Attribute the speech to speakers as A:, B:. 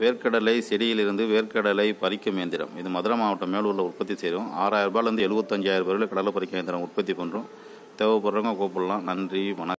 A: வேர்க்கடலை செடியிலிருந்து வேர்க்கடலை பறிக்கும் இயந்திரம் இது மதுரை மாவட்டம் மேலூரில் உற்பத்தி செய்கிறோம் ஆறாயிரம் ரூபாயிலேருந்து எழுபத்தஞ்சாயிரம் ரூபாயில் கடலை பறிக்கும் இயந்திரம் உற்பத்தி பண்ணுறோம் தேவைப்படுறவங்க கூப்பிடலாம் நன்றி வணக்கம்